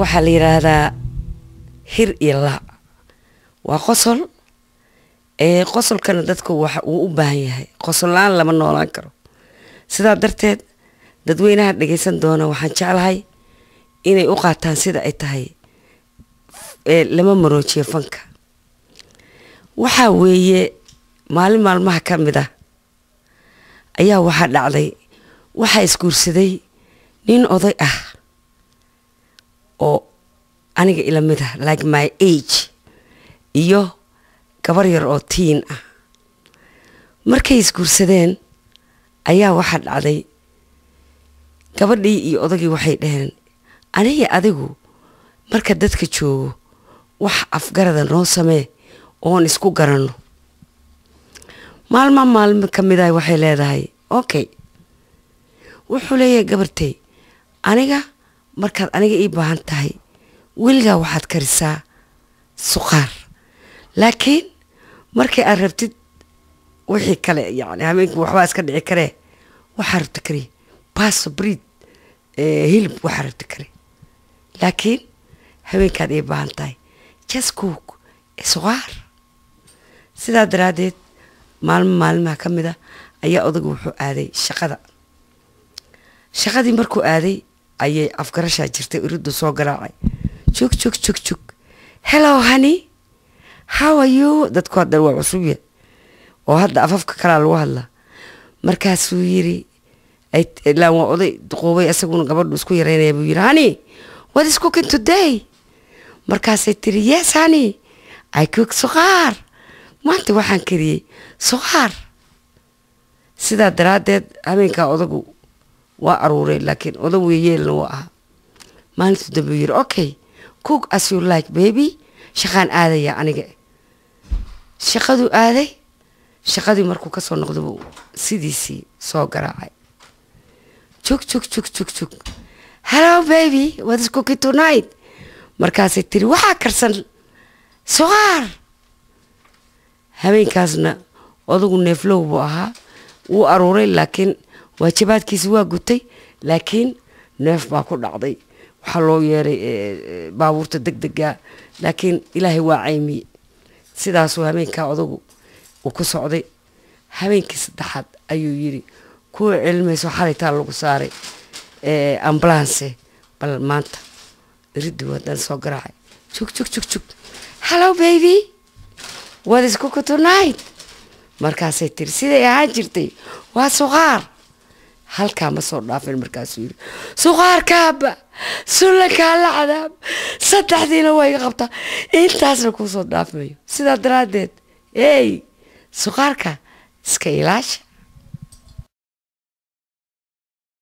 waxaa la yidhaahdaa hir iyo laa waa qosol qosolkana dadka wuu u baahan yahay qosollaan lama noolaan karo sidaa darteed dadweynaha dhagaysan doona waxaan jeclahay inay u qaataan sida ay tahay lama maroojiyo fanka waxaa weeye maalin maalmaha ka mid ah ayaa waxaa dhacday waxaa isguursaday nin oday ah oo aniga ilamid ah like my age iyo gabar yar oo tiin ah markay isguursadeen ayaa waxaa dhacday gabadhii iyo odagii waxay dhaheen aniga adigu marka dadka joogo wax afgarada noo samee oon isku garanno maalma maalmo ka mid ah waxay leedahay okay wuxuu leeyahay gabartay aniga markaad aniga ii baahan tahay weligaa waxaad karisaa suqaar laakiin markii aad rabtid wixii kale yani habeenkii waxbaa iska dhici karee waxaa rabta kariya baaso briid eh, hilib waxaa rabta kari laakiin habeenkaad ii baahan tahay just ee eh, suqaar sidaa daraaddeed maalmo maalmaha ka mid a ayaa odaga wuxuu aaday shaqada shaqadii markuu aaday ayay afgarashaa jirtay iridu soo garaacay jog jog jog jog hello hani how are you dadku hadda waa cusubya oo hadda afafka kalaa lagu hadlaa markaasuu yiri ilaa waa oday duquubay isaguna gabadhu isku yaraynaya buu yiri hani what is cooking today markaasay tiri yes hani i cook suqaar maanta waxaan kariyey suqaar sidaa daraaddeed habeenkaa odagu waa aruuray laakiin odagu yeelna wuu ahaa maalintuu dambe yiri okay cook as you like baby shaqaan aadaya aniga shaqaduu aaday shaqadii markuu kasoo noqdabuu sidiisii soo garaacay jug jug jug jug jug hello baby what is cooking tonight markaasay tiri waxaa karsan suqaar habeenkaasna odagu neeflow buu ahaa wuu aruuray laakiin waajibaadkiisa waa gutay laakiin neef baa ku dhacday waxaa loo yeeray baabuurta deg dega laakiin ilaahay waa caymiyey sidaasuu habeenkaa odagu uu ku socday habeenkii saddexaad ayuu yidhi kuwa celimayso xalaytaa lagu saaray ambulance bal maanta iridii wadan soo garaacay jug jug jug jug hallo baby waad isku kuturnahayd markaasay tiri siday ahaan jirtay waa suqaar halkaa ma soo dhaafin markaasuu yidhi suqaarkaaba sullankaa la cadaab saddexdiina waa iga qabtaa intaasna kuu soo dhaafmayo sidaa daraaddeed ey suqaarka iska ilaasha